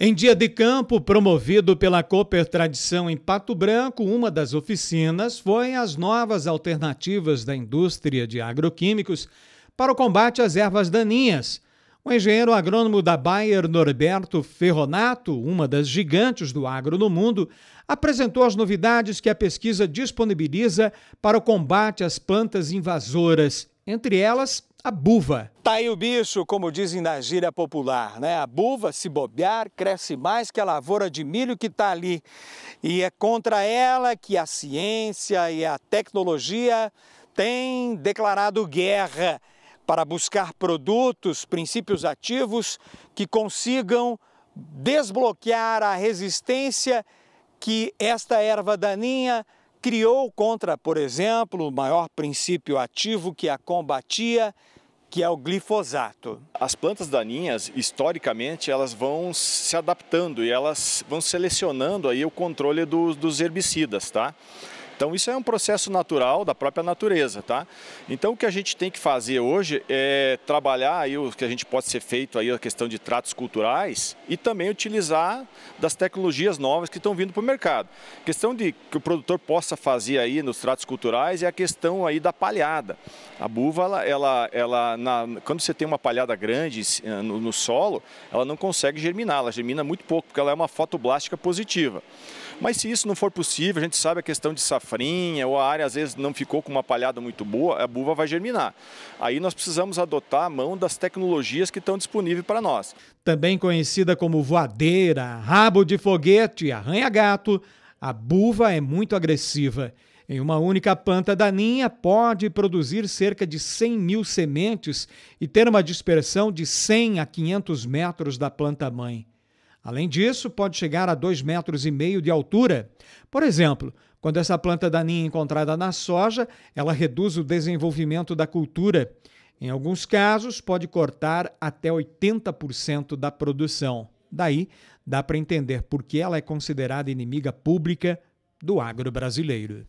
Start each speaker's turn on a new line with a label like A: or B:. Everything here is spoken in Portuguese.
A: Em dia de campo, promovido pela Cooper Tradição em Pato Branco, uma das oficinas foi as novas alternativas da indústria de agroquímicos para o combate às ervas daninhas. O engenheiro agrônomo da Bayer, Norberto Ferronato, uma das gigantes do agro no mundo, apresentou as novidades que a pesquisa disponibiliza para o combate às plantas invasoras, entre elas a buva. Tá aí o bicho, como dizem na gíria popular, né? A buva, se bobear, cresce mais que a lavoura de milho que tá ali. E é contra ela que a ciência e a tecnologia têm declarado guerra para buscar produtos, princípios ativos que consigam desbloquear a resistência que esta erva daninha criou contra, por exemplo, o maior princípio ativo que a combatia,
B: que é o glifosato. As plantas daninhas, historicamente, elas vão se adaptando e elas vão selecionando aí o controle dos, dos herbicidas, tá? Então isso é um processo natural da própria natureza, tá? Então o que a gente tem que fazer hoje é trabalhar aí o que a gente pode ser feito aí a questão de tratos culturais e também utilizar das tecnologias novas que estão vindo para o mercado. A questão de que o produtor possa fazer aí nos tratos culturais é a questão aí da palhada. A buva, ela, ela, ela na, quando você tem uma palhada grande eh, no, no solo, ela não consegue germinar, ela germina muito pouco, porque ela é uma fotoblástica positiva. Mas se isso não for possível, a gente sabe a questão de safrinha, ou a área às vezes não ficou com uma palhada muito boa, a buva vai germinar. Aí nós precisamos adotar a mão das tecnologias que estão disponíveis para nós.
A: Também conhecida como voadeira, rabo de foguete, arranha-gato, a buva é muito agressiva. Em uma única planta daninha, pode produzir cerca de 100 mil sementes e ter uma dispersão de 100 a 500 metros da planta-mãe. Além disso, pode chegar a 2,5 metros e meio de altura. Por exemplo, quando essa planta daninha é encontrada na soja, ela reduz o desenvolvimento da cultura. Em alguns casos, pode cortar até 80% da produção. Daí, dá para entender por que ela é considerada inimiga pública do agro brasileiro.